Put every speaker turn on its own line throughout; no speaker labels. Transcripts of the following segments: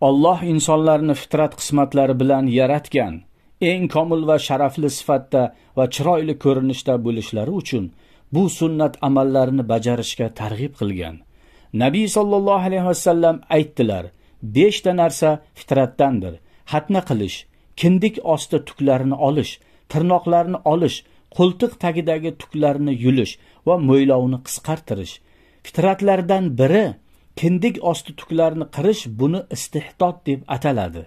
Alloh insonlarni fitrat qismatlari bilan yaratgan, eng komil va sharafli sifatda va chiroyli ko'rinishda bo'lishlari uchun bu sunnat amallarini bajarishga targ'ib qilgan. Nabiy sallallohu alayhi vasallam aytdilar: "Beshta narsa fitratdandir: xatna qilish, kindik osti tuklarini olish, tirnoqlarni olish, qo'ltiq tagidagi tuklarni yulish va mo'ylovni qisqartirish. Fitratlardan biri kindik osti tuklarini qirish buni istihdod deb ataladi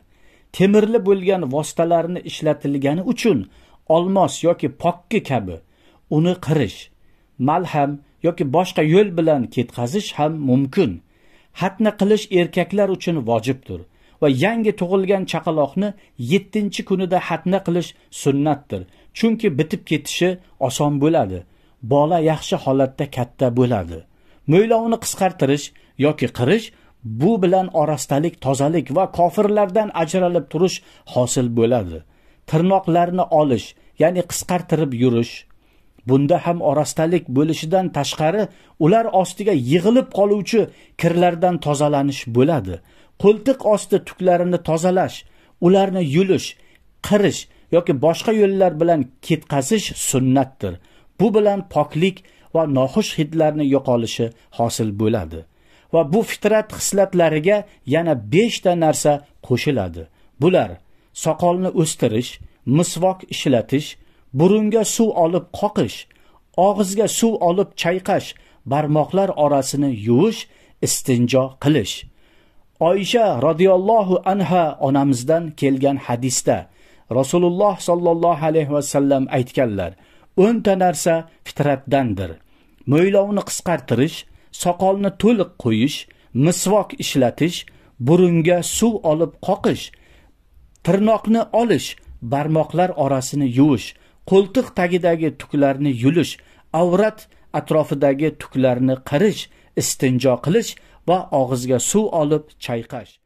temirli bo'lgan vositalarni ishlatilgani uchun olmos yoki pokki kabi uni qirish malham yoki boshqa yo'l bilan ketkazish ham mumkin xatna qilish erkaklar uchun vojibdir va yangi tug'ilgan chaqaloqni yettinchi kunida xatna qilish sunnatdir chunki bitib ketishi oson bo'ladi bola yaxshi holatda katta bo'ladi mo'ylovini qisqartirish yoki qirish bu bilan orastalik tozalik va kofirlardan ajralib turish hosil bo'ladi tirnoqlarni olish ya'ni qisqartirib yurish bunda ham orastalik bo'lishidan tashqari ular ostiga yig'ilib qoluvchi kirlardan tozalanish bo'ladi qo'ltiq osti tuklarini tozalash ularni yulish qirish yoki boshqa yo'llar bilan ketqazish sunnatdir bu bilan poklik va noxush hidlarni yo'qolishi hosil bo'ladi va bu fitrat hislatlariga yana 5 ta narsa qo'shiladi bular soqolni o'stirish misvok ishlatish burunga suv olib qoqish og'izga suv olib chayqash barmoqlar orasini yuvish istinjo qilish oysha roziyallohu anha onamizdan kelgan hadisda rasululloh sollallohu alayhi vasallam aytganlar o'nta narsa fitratdandir mo'ylovni qisqartirish soqolni to'liq qo'yish misvok ishlatish burunga suv olib qoqish tirnoqni olish barmoqlar orasini yuvish qo'ltiq tagidagi tuklarni yulish avrat atrofidagi tuklarni qirish istinjo qilish va og'izga suv olib chayqash